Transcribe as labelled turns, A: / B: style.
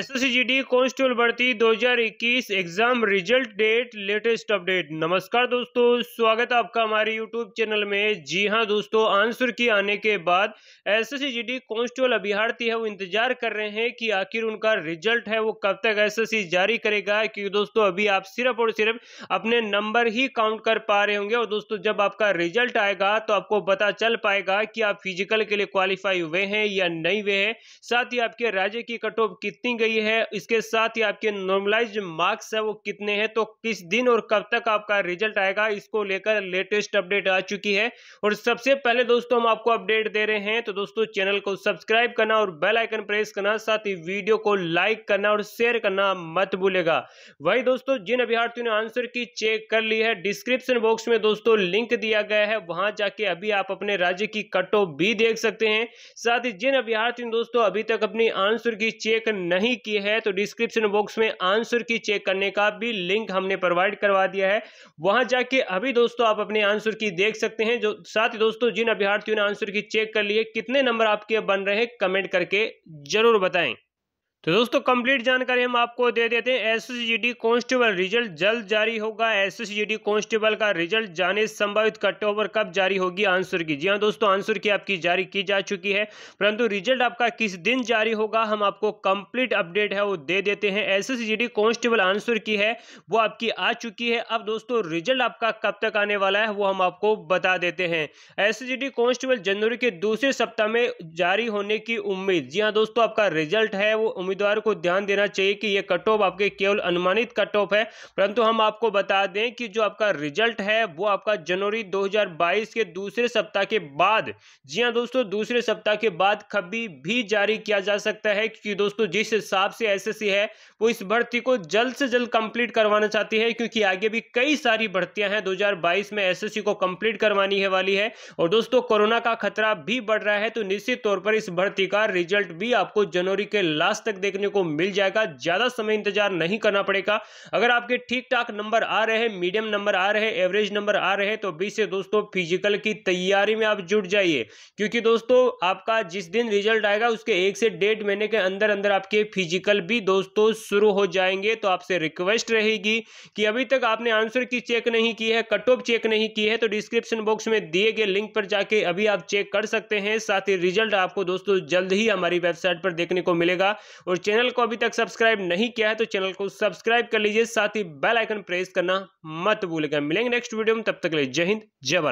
A: एसएससीजीडी constable भर्ती 2021 exam result date latest update नमस्कार दोस्तों स्वागत है आपका हमारे यूट्यूब चैनल में जी हां दोस्तों आंसर की आने के बाद एसएससीजीडी कांस्टेबल अभ्यर्थी है वो इंतजार कर रहे हैं कि आखिर उनका रिजल्ट है वो कब तक एसएससी जारी करेगा क्योंकि दोस्तों अभी आप सिर्फ और सिर्फ अपने नंबर ही काउंट कर पा रहे होंगे और दोस्तों जब आपका रिजल्ट आएगा तो आपको पता चल पाएगा कि आप फिजिकल के लिए क्वालिफाई हुए हैं या नहीं हुए हैं साथ ही आपके राज्य की कट ऑफ कितनी गई गई है इसके साथ ही आपके नॉर्मलाइज मार्क्स है वो कितने हैं तो किस दिन और कब तक आपका रिजल्ट आएगा इसको लेकर लेटेस्ट अपडेट आ चुकी है और सबसे पहले दोस्तों हम आपको अपडेट दे रहे हैं तो दोस्तों चैनल को सब्सक्राइब करना और बेल आइकन प्रेस करना साथ ही वीडियो को लाइक करना और शेयर करना मत भूलेगा वही दोस्तों जिन अभ्यार्थियों ने आंसर की चेक कर ली है डिस्क्रिप्शन बॉक्स में दोस्तों लिंक दिया गया है वहां जाके अभी आप अपने राज्य की कटो भी देख सकते हैं साथ ही जिन अभ्यार्थियों दोस्तों अभी तक अपनी आंसर की चेक नहीं किए है तो डिस्क्रिप्शन बॉक्स में आंसर की चेक करने का भी लिंक हमने प्रोवाइड करवा दिया है वहां जाके अभी दोस्तों आप अपने आंसर की देख सकते हैं जो साथ ही दोस्तों जिन अभ्यार्थियों ने आंसर की चेक कर लिए कितने नंबर आपके बन रहे हैं कमेंट करके जरूर बताएं तो दोस्तों कंप्लीट जानकारी हम आपको दे देते हैं एसएसजीडी कांस्टेबल रिजल्ट जल्द जारी होगा डी कांस्टेबल का रिजल्ट जाने संभावित कट ओवर कब जारी होगी आंसर की जी हाँ दोस्तों आंसर की आपकी जारी की जा चुकी है परंतु रिजल्ट आपका किस दिन जारी होगा हम आपको कंप्लीट अपडेट है वो दे देते हैं एस एस कांस्टेबल आंसर की है वो आपकी आ चुकी है अब दोस्तों रिजल्ट आपका कब तक आने वाला है वो हम आपको बता देते हैं एस कांस्टेबल जनवरी के दूसरे सप्ताह में जारी होने की उम्मीद जी हाँ दोस्तों आपका रिजल्ट है वो उम्मीदवार को ध्यान देना चाहिए कि ये कट ऑफ आपके केवल अनुमानित कट ऑफ है परंतु हम आपको बता दें कि जो आपका रिजल्ट है वो आपका जनवरी 2022 के दूसरे सप्ताह के बाद जी हाँ दोस्तों दूसरे सप्ताह के बाद कभी भी जारी किया जा सकता है क्योंकि दोस्तों जिस हिसाब से एस है वो इस भर्ती को जल्द से जल्द कंप्लीट करवाना चाहती है क्योंकि आगे भी कई सारी भर्तियां हैं दो में एस को कंप्लीट करवानी है वाली है और दोस्तों कोरोना का खतरा भी बढ़ रहा है तो निश्चित तौर पर इस भर्ती का रिजल्ट भी आपको जनवरी के लास्ट तक देखने को मिल जाएगा ज़्यादा समय इंतजार नहीं करना पड़ेगा अगर आपके ठीक ठाक नंबर आ रहे हैं मीडियम नंबर आ रहे हैं एवरेज नंबर आ रहे हैं तो अभी से दोस्तों फिजिकल की तैयारी में आप जुट जाइए क्योंकि दोस्तों आपका जिस दिन रिजल्ट आएगा उसके एक से डेढ़ महीने के अंदर अंदर आपके फिजिकल भी दोस्तों शुरू हो जाएंगे तो आपसे रिक्वेस्ट रहेगी कि अभी तक आपने आंसर की चेक नहीं की है कट ऑफ चेक नहीं की है तो डिस्क्रिप्शन बॉक्स में दिए गए लिंक पर जाके अभी आप चेक कर सकते हैं साथ ही रिजल्ट आपको दोस्तों जल्द ही हमारी वेबसाइट पर देखने को मिलेगा और चैनल को अभी तक सब्सक्राइब नहीं किया है तो चैनल को सब्सक्राइब कर लीजिए साथ ही बेल आइकन प्रेस करना मत भूलेगा मिलेंगे नेक्स्ट वीडियो में तब तक ले जय हिंद जय